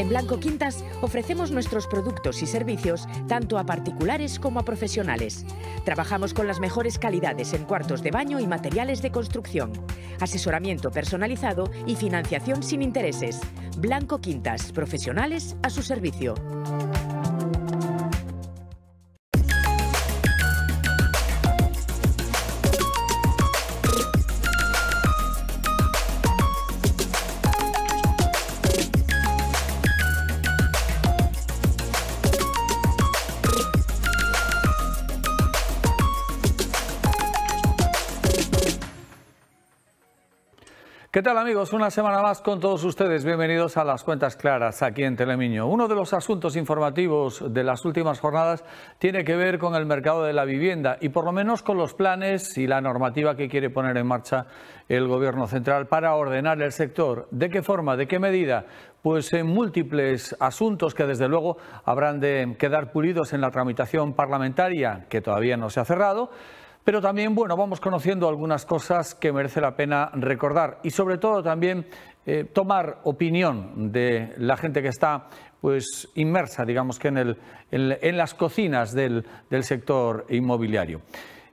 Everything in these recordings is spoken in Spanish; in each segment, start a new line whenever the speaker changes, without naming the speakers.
En Blanco Quintas ofrecemos nuestros productos y servicios tanto a particulares como a profesionales. Trabajamos con las mejores calidades en cuartos de baño y materiales de construcción. Asesoramiento personalizado y financiación sin intereses. Blanco Quintas, profesionales a su servicio. ¿Qué tal amigos? Una semana más con todos ustedes. Bienvenidos a las cuentas claras aquí en Telemiño. Uno de los asuntos informativos de las últimas jornadas tiene que ver con el mercado de la vivienda y por lo menos con los planes y la normativa que quiere poner en marcha el Gobierno central para ordenar el sector. ¿De qué forma? ¿De qué medida? Pues en múltiples asuntos que desde luego habrán de quedar pulidos en la tramitación parlamentaria que todavía no se ha cerrado pero también, bueno, vamos conociendo algunas cosas que merece la pena recordar y sobre todo también eh, tomar opinión de la gente que está pues inmersa, digamos que en, las cocinas del sector inmobiliario.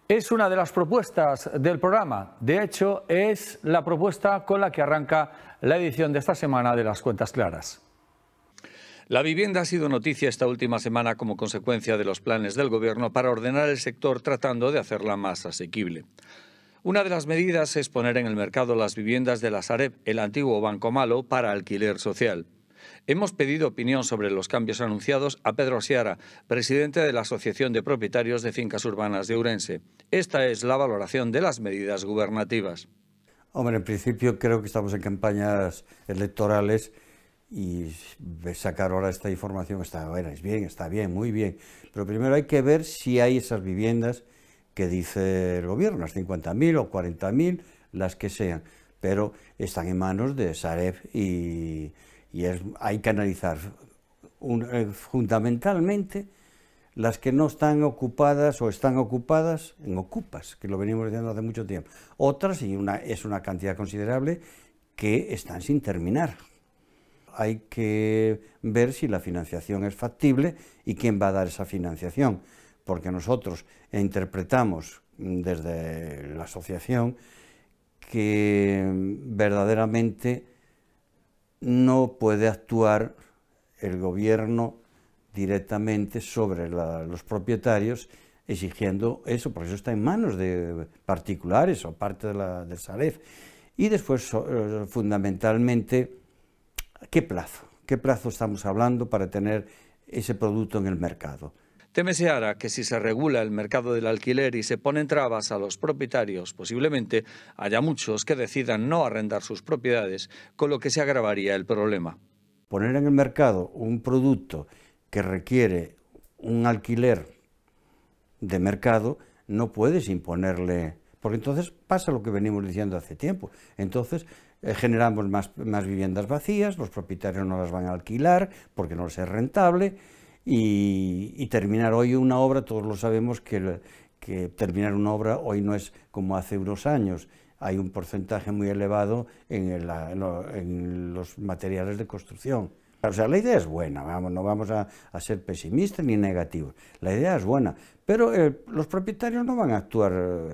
Es una de las propuestas del programa. De hecho, es la propuesta con la que arranca la edición de esta semana de las cuentas claras. La vivienda ha sido noticia esta última semana como consecuencia de los planes del Gobierno para ordenar el sector tratando de hacerla más asequible. Una de las medidas es poner en el mercado las viviendas de la Sareb, el antiguo Banco Malo, para alquiler social. Hemos pedido opinión sobre los cambios anunciados a Pedro Siara, presidente de la Asociación de Propietarios de Fincas Urbanas de Urense. Esta es la valoración de las medidas gubernativas.
Hombre, en principio creo que estamos en campañas electorales y sacar ahora esta información está bueno, es bien, está bien, muy bien. Pero primero hay que ver si hay esas viviendas que dice el gobierno, las 50.000 o 40.000, las que sean. Pero están en manos de Sareb y, hay que analizar eh, fundamentalmente las que no están ocupadas o están ocupadas en ocupas, que lo venimos diciendo hace mucho tiempo. Otras, y una, es una cantidad considerable, que están sin terminar hay que ver si la financiación es factible y quién va a dar esa financiación, porque nosotros interpretamos mm, desde la asociación que mm, verdaderamente no puede actuar el gobierno directamente sobre los propietarios exigiendo eso, porque eso está en manos de particulares o parte del SALEF Y después, eh, fundamentalmente, ¿Qué plazo? ¿Qué plazo estamos hablando para tener ese producto en el mercado?
se ahora que si se regula el mercado del alquiler y se ponen trabas a los propietarios, posiblemente haya muchos que decidan no arrendar sus propiedades, con lo que se agravaría el problema.
Poner en el mercado un producto que requiere un alquiler de mercado, no puedes imponerle, porque entonces pasa lo que venimos diciendo hace tiempo. Entonces eh, generamos más, más viviendas vacías, los propietarios no las van a alquilar porque no les es rentable y, terminar hoy una obra, todos lo sabemos que, terminar una obra hoy no es como hace unos años, hay un porcentaje muy elevado en, en los materiales de construcción. O sea, la idea es buena, vamos, no vamos a, ser pesimistas ni negativos. La idea es buena, pero eh, los propietarios no van a actuar eh,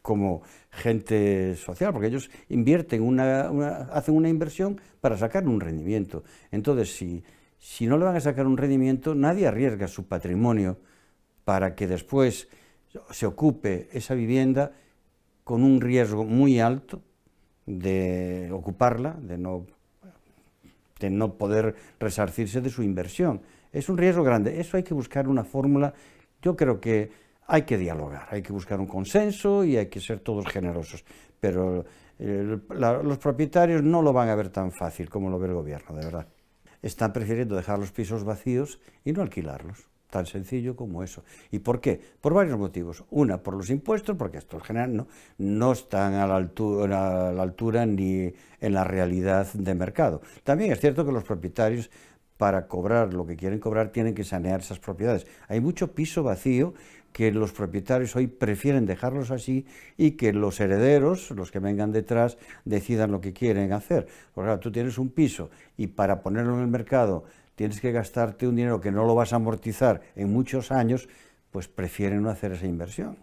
como gente social, porque ellos invierten una, hacen una inversión para sacar un rendimiento. Entonces, si, si no le van a sacar un rendimiento, nadie arriesga su patrimonio para que después se ocupe esa vivienda con un riesgo muy alto de ocuparla, de no de este, no poder resarcirse de su inversión. Es un riesgo grande. Eso hay que buscar una fórmula. Yo creo que hay que dialogar, hay que buscar un consenso y hay que ser todos generosos. Pero eh, los propietarios no lo van a ver tan fácil como lo ve el gobierno, de verdad. Están prefiriendo dejar los pisos vacíos y no alquilarlos. Tan sencillo como eso. ¿Y por qué? Por varios motivos. Una, por los impuestos, porque estos en general no están a la, altura, la altura ni en la realidad de mercado. También es cierto que los propietarios para cobrar lo que quieren cobrar tienen que sanear esas propiedades. Hay mucho piso vacío que los propietarios hoy prefieren dejarlos así y que los herederos, los que vengan detrás, decidan lo que quieren hacer. Porque ejemplo, tú tienes un piso y para ponerlo en el mercado tienes que gastarte un dinero que no lo vas a amortizar en muchos años, pues prefieren no hacer esa inversión.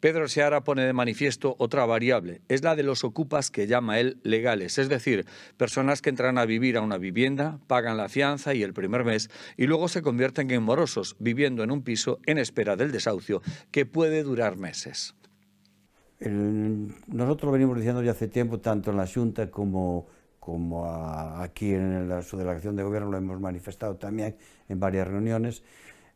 Pedro Seara pone de manifiesto otra variable, es la de los ocupas que llama él legales, es decir, personas que entran a vivir a una vivienda, pagan la fianza y el primer mes y luego se convierten en morosos, viviendo en un piso en espera del desahucio, que puede durar meses.
nosotros lo venimos diciendo ya hace tiempo, tanto en la Junta como como aquí en la subdelegación de gobierno lo hemos manifestado también en varias reuniones,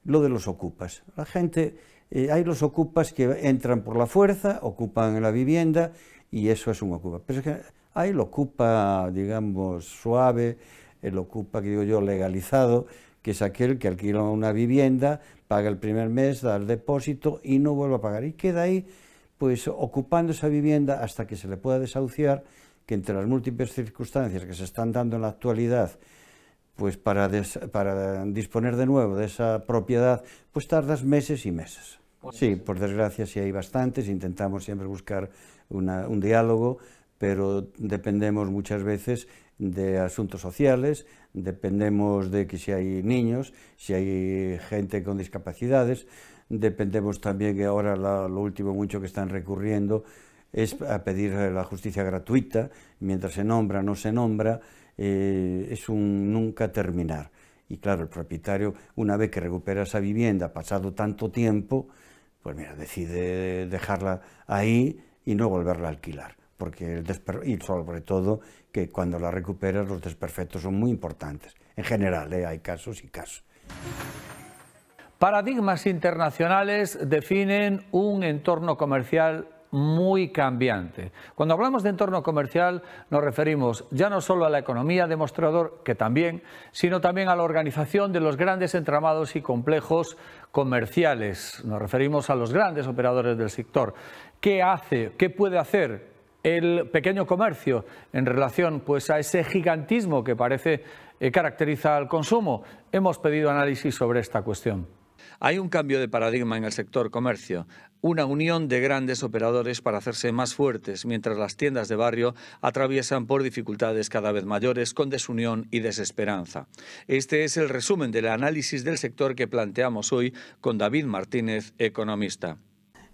lo de los ocupas. La gente, eh, hay los ocupas que entran por la fuerza, ocupan la vivienda y eso es un ocupa. Pero es que hay el ocupa, digamos, suave, el ocupa, que digo yo, legalizado, que es aquel que alquila una vivienda, paga el primer mes, da el depósito y no vuelve a pagar. Y queda ahí, pues, ocupando esa vivienda hasta que se le pueda desahuciar que entre las múltiples circunstancias que se están dando en la actualidad, pues para, para disponer de nuevo de esa propiedad, pues tardas meses y meses. Sí, por desgracia sí hay bastantes, intentamos siempre buscar un diálogo, pero dependemos muchas veces de asuntos sociales, dependemos de que si hay niños, si hay gente con discapacidades, dependemos también que ahora lo último mucho que están recurriendo es a pedir la justicia gratuita, mientras se nombra, no se nombra, eh, es un nunca terminar. Y claro, el propietario, una vez que recupera esa vivienda, pasado tanto tiempo, pues mira, decide dejarla ahí y no volverla a alquilar. Porque el y sobre todo que cuando la recupera los desperfectos son muy importantes. En general, eh, hay casos y casos.
Paradigmas internacionales definen un entorno comercial muy cambiante. Cuando hablamos de entorno comercial nos referimos ya no solo a la economía demostrador, que también, sino también a la organización de los grandes entramados y complejos comerciales. Nos referimos a los grandes operadores del sector. ¿Qué hace? ¿Qué puede hacer? el pequeño comercio en relación pues, a ese gigantismo que parece eh, caracteriza al consumo. Hemos pedido análisis sobre esta cuestión. Hay un cambio de paradigma en el sector comercio, una unión de grandes operadores para hacerse más fuertes, mientras las tiendas de barrio atraviesan por dificultades cada vez mayores con desunión y desesperanza. Este es el resumen del análisis del sector que planteamos hoy con David Martínez, economista.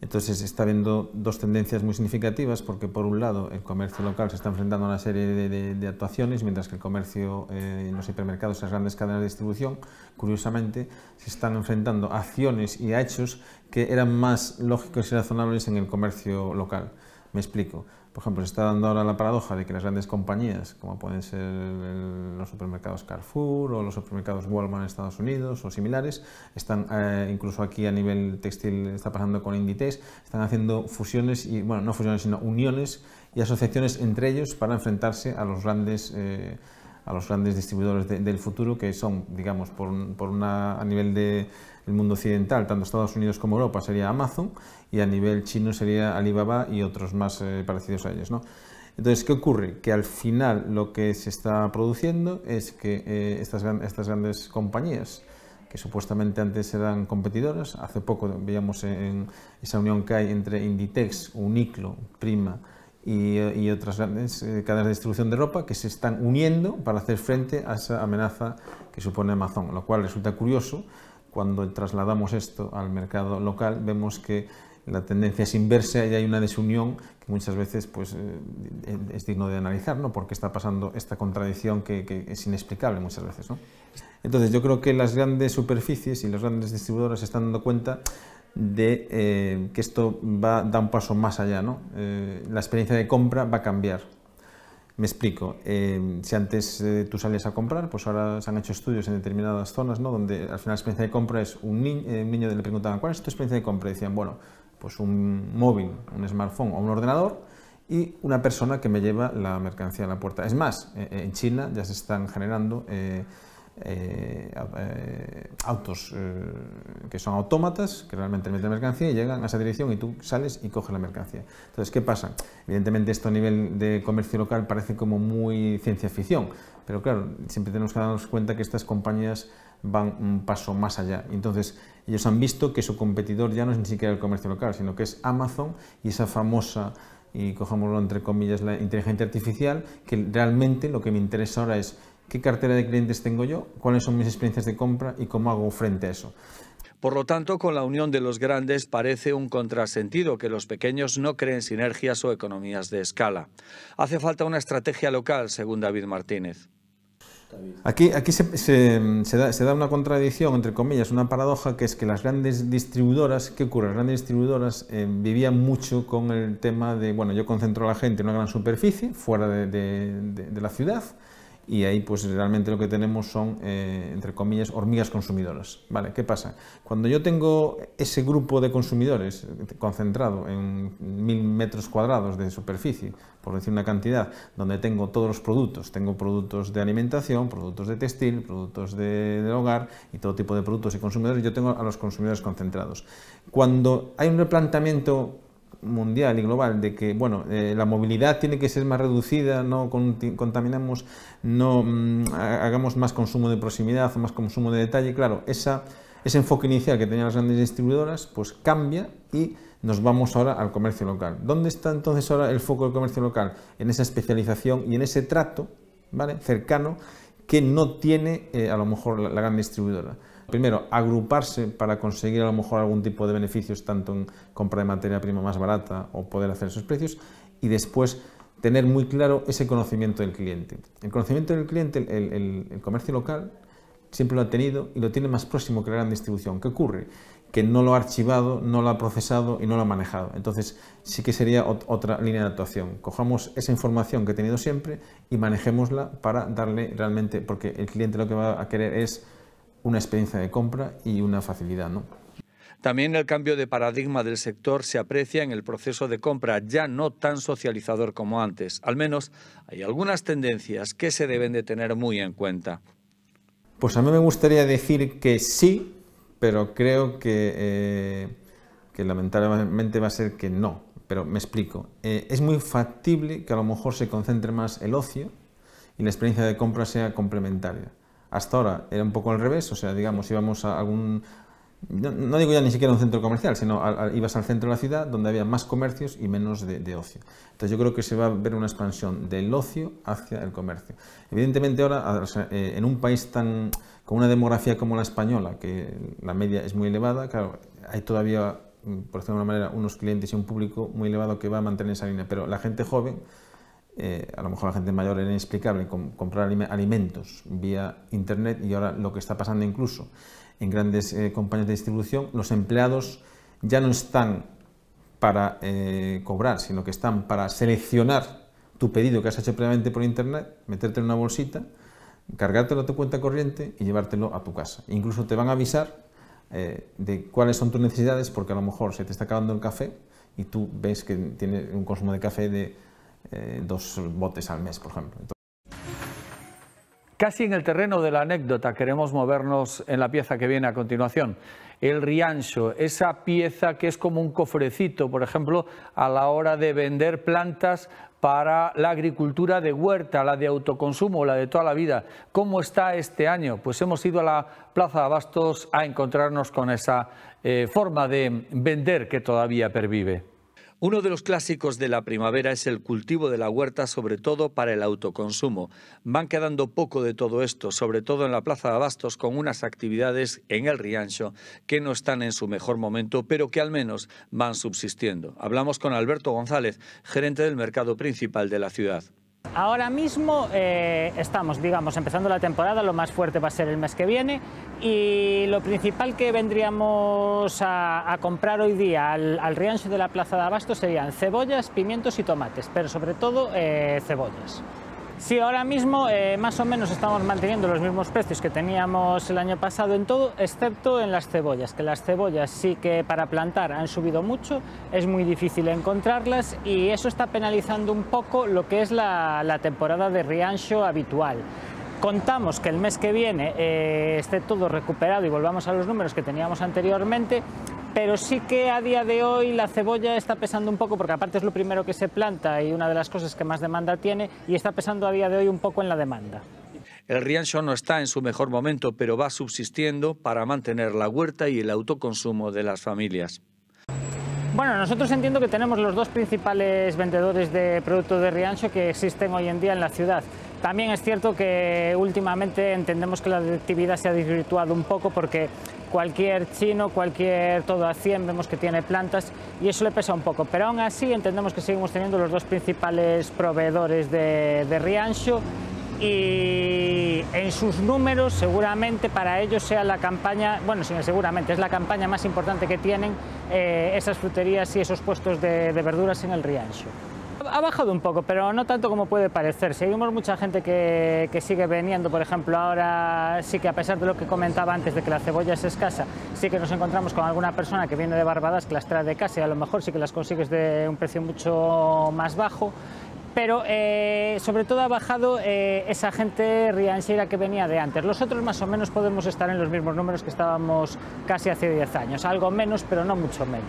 Entonces está habiendo dos tendencias muy significativas porque por un lado el comercio local se está enfrentando a una serie de, actuaciones mientras que el comercio eh, en los hipermercados y las grandes cadenas de distribución curiosamente se están enfrentando a acciones y a hechos que eran más lógicos y razonables en el comercio local. Me explico. Por ejemplo, se está dando ahora la paradoja de que las grandes compañías, como pueden ser los supermercados Carrefour o los supermercados Walmart en Estados Unidos o similares, están eh, incluso aquí a nivel textil está pasando con Inditex, están haciendo fusiones y bueno, no fusiones sino uniones y asociaciones entre ellos para enfrentarse a los grandes eh, a los grandes distribuidores del futuro, que son, digamos, por, por una, a nivel del mundo occidental, tanto Estados Unidos como Europa, sería Amazon, y a nivel chino sería Alibaba y otros más eh, parecidos a ellos. ¿no? Entonces, ¿qué ocurre? Que al final lo que se está produciendo es que eh, estas, estas grandes compañías, que supuestamente antes eran competidoras. Hace poco veíamos en esa unión que hay entre Inditex, Uniclo, Prima eh, y, otras grandes eh, cadenas de distribución de ropa que se están uniendo para hacer frente a esa amenaza que supone Amazon, lo cual resulta curioso. Cuando trasladamos esto al mercado local, vemos que la tendencia es inversa y hay una desunión que muchas veces pues, eh, e, es digno de analizar, porque está pasando esta contradicción que, es inexplicable muchas veces. ¿no? Entonces yo creo que las grandes superficies y las grandes distribuidoras se están dando cuenta de eh, que esto va, da un paso más allá, ¿no? Eh, la experiencia de compra va a cambiar. Me explico, eh, si antes tú salías a comprar, pues ahora se han hecho estudios en determinadas zonas, ¿no? Donde al final la experiencia de compra es un, niño le preguntaban, ¿cuál es tu experiencia de compra? Y decían, bueno, pues un móvil, un smartphone o un ordenador y una persona que me lleva la mercancía a la puerta. Es más, en China ya se están generando... Eh, eh, autos eh, que son autómatas, que realmente meten mercancía y llegan a esa dirección y tú sales y coges la mercancía. Entonces, ¿qué pasa? Evidentemente esto a nivel de comercio local parece como muy ciencia ficción, pero claro, siempre tenemos que darnos cuenta que estas compañías van un paso más allá. Entonces, ellos han visto que su competidor ya no es ni siquiera el comercio local, sino que es Amazon y esa famosa y cojámoslo entre comillas, la inteligencia artificial, que realmente lo que me interesa ahora es qué cartera de clientes tengo yo, cuáles son mis experiencias de compra y cómo hago frente a eso.
Por lo tanto, con la unión de los grandes parece un contrasentido que los pequeños no creen sinergias o economías de escala. Hace falta una estrategia local, según David Martínez.
Aquí, aquí se, se, da, una contradicción, entre comillas, una paradoja, que es que las grandes distribuidoras, ¿qué ocurre? Las grandes distribuidoras eh, vivían mucho con el tema de, bueno, yo concentro a la gente en una gran superficie, fuera de la ciudad, y ahí pues realmente lo que tenemos son, eh, entre comillas, hormigas consumidoras. ¿Vale? ¿Qué pasa? Cuando yo tengo ese grupo de consumidores concentrado en mil metros cuadrados de superficie, por decir una cantidad, donde tengo todos los productos, tengo productos de alimentación, productos de textil, productos de, hogar y todo tipo de productos y consumidores, yo tengo a los consumidores concentrados. Cuando hay un replanteamiento mundial y global de que bueno eh, la movilidad tiene que ser más reducida no contaminamos no mm, hagamos más consumo de proximidad más consumo de detalle claro esa ese enfoque inicial que tenían las grandes distribuidoras pues cambia y nos vamos ahora al comercio local dónde está entonces ahora el foco del comercio local en esa especialización y en ese trato vale cercano que no tiene eh, a lo mejor la gran distribuidora primero, agruparse para conseguir a lo mejor algún tipo de beneficios, tanto en compra de materia prima más barata o poder hacer esos precios, y después tener muy claro ese conocimiento del cliente. El conocimiento del cliente, el, comercio local, siempre lo ha tenido y lo tiene más próximo que la gran distribución. ¿Qué ocurre? que no lo ha archivado, no lo ha procesado y no lo ha manejado. Entonces sí que sería otra línea de actuación. Cojamos esa información que he tenido siempre y manejémosla para darle realmente, porque el cliente lo que va a querer es una experiencia de compra y una facilidad. ¿no?
También el cambio de paradigma del sector se aprecia en el proceso de compra, ya no tan socializador como antes. Al menos hay algunas tendencias que se deben de tener muy en cuenta.
Pues a mí me gustaría decir que sí, pero creo que, eh, lamentablemente va a ser que no. Pero me explico. Eh, es muy factible que a lo mejor se concentre más el ocio y la experiencia de compra sea complementaria. Hasta ahora era un poco al revés, o sea, digamos, íbamos a algún... No, digo ya ni siquiera un centro comercial, sino ibas al centro de la ciudad donde había más comercios y menos de, ocio. Entonces yo creo que se va a ver una expansión del ocio hacia el comercio. Evidentemente ahora, eh, en un país tan con una demografía como la española, que la media es muy elevada, claro, hay todavía mm, por decirlo de alguna manera, unos clientes y un público muy elevado que va a mantener esa línea. Pero la gente joven eh, a lo mejor la gente mayor era inexplicable, comprar alimentos vía Internet y ahora lo que está pasando incluso en grandes eh, compañías de distribución, los empleados ya no están para eh, cobrar, sino que están para seleccionar tu pedido que has hecho previamente por Internet, meterte en una bolsita, cargártelo a tu cuenta corriente y llevártelo a tu casa. incluso te van a avisar de cuáles son tus necesidades porque a lo mejor se te está acabando el café y tú ves que tiene un consumo de café de eh, dos botes al mes, por ejemplo. Casi en el terreno de la
anécdota queremos movernos en la pieza que viene a continuación. El riancho, esa pieza que es como un cofrecito, por ejemplo, a la hora de vender plantas para la agricultura de huerta, la de autoconsumo, la de toda la vida. ¿Cómo está este año? Pues hemos ido a la Plaza de Abastos a encontrarnos con esa eh, forma de vender que todavía pervive. Uno de los clásicos de la primavera es el cultivo de la huerta, sobre todo para el autoconsumo. Van quedando poco de todo esto, sobre todo en la Plaza de Abastos, con unas actividades en el Riancho que no están en su mejor momento, pero que al menos van subsistiendo. Hablamos con Alberto González, gerente del mercado principal de la ciudad.
Ahora mismo eh, estamos, digamos, empezando la temporada, lo más fuerte va a ser el mes que viene y lo principal que vendríamos a, comprar hoy día al, al, riancho de la Plaza de Abasto serían cebollas, pimientos y tomates, pero sobre todo eh, cebollas. Sí, ahora mismo eh, más o menos estamos manteniendo los mismos precios que teníamos el año pasado en todo, excepto en las cebollas, que las cebollas sí que para plantar han subido mucho, es muy difícil encontrarlas y eso está penalizando un poco lo que es la, temporada de riancho habitual. Contamos que el mes que viene eh, esté todo recuperado y volvamos a los números que teníamos anteriormente, pero sí que a día de hoy la cebolla está pesando un poco, porque aparte es lo primero que se planta y una de las cosas que más demanda tiene, y está pesando a día de hoy un poco en la demanda.
El Riancho no está en su mejor momento, pero va subsistiendo para mantener la huerta y el autoconsumo de las familias.
Bueno, nosotros entiendo que tenemos los dos principales vendedores de productos de Riancho que existen hoy en día en la ciudad. También es cierto que últimamente entendemos que la actividad se ha desvirtuado un poco porque cualquier chino, cualquier todo a 100, vemos que tiene plantas y eso le pesa un poco. Pero aún así entendemos que seguimos teniendo los dos principales proveedores de, de Riancho y en sus números seguramente para ellos sea la campaña, bueno, seguramente es la campaña más importante que tienen eh, esas fruterías y esos puestos de, de verduras en el Riancho. Ha bajado un poco, pero no tanto como puede parecer. Seguimos mucha gente que, sigue veniendo, por ejemplo, ahora sí que a pesar de lo que comentaba antes de que la cebolla es escasa, sí que nos encontramos con alguna persona que viene de Barbadas que las trae de casa y a lo mejor sí que las consigues de un precio mucho más bajo pero eh, sobre todo ha bajado eh, esa gente rianchera que venía de antes. Los otros más o menos podemos estar en los mismos números que estábamos casi hace 10 años, algo menos, pero no mucho menos.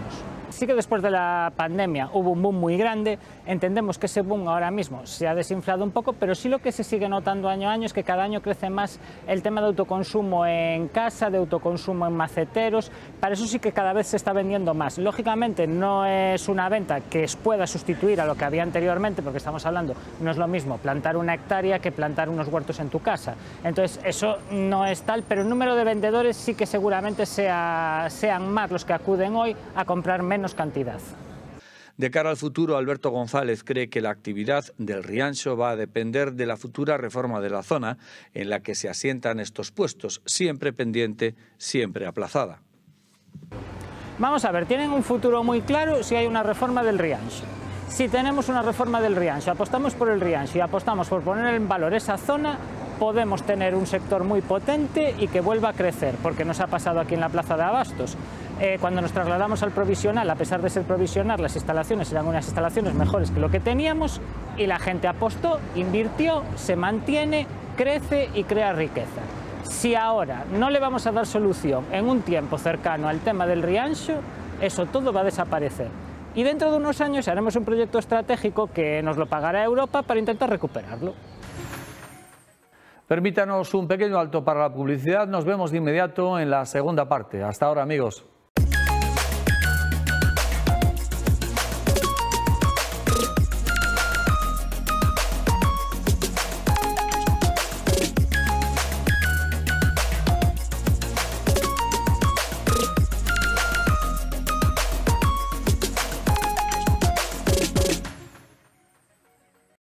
Sí que después de la pandemia hubo un boom muy grande, entendemos que ese boom ahora mismo se ha desinflado un poco, pero sí lo que se sigue notando año a año es que cada año crece más el tema de autoconsumo en casa, de autoconsumo en maceteros, para eso sí que cada vez se está vendiendo más. Lógicamente no es una venta que pueda sustituir a lo que había anteriormente, porque estamos hablando. No es lo mismo plantar una hectárea que plantar unos huertos en tu casa. Entonces, eso no es tal, pero el número de vendedores sí que seguramente sea, sean más los que acuden hoy a comprar menos cantidad.
De cara al futuro, Alberto González cree que la actividad del Riancho va a depender de la futura reforma de la zona en la que se asientan estos puestos, siempre pendiente, siempre aplazada.
Vamos a ver, tienen un futuro muy claro si hay una reforma del Riancho. Si tenemos una reforma del Riancho, apostamos por el Riancho y apostamos por poner en valor esa zona, podemos tener un sector muy potente y que vuelva a crecer, porque nos ha pasado aquí en la Plaza de Abastos. Eh, cuando nos trasladamos al provisional, a pesar de ser provisional, las instalaciones eran unas instalaciones mejores que lo que teníamos y la gente apostó, invirtió, se mantiene, crece y crea riqueza. Si ahora no le vamos a dar solución en un tiempo cercano al tema del riancho, eso todo va a desaparecer y dentro de unos años haremos un proyecto estratégico que nos lo pagará Europa para intentar recuperarlo.
Permítanos un pequeño alto para la publicidad. Nos vemos de inmediato en la segunda parte. Hasta ahora, amigos.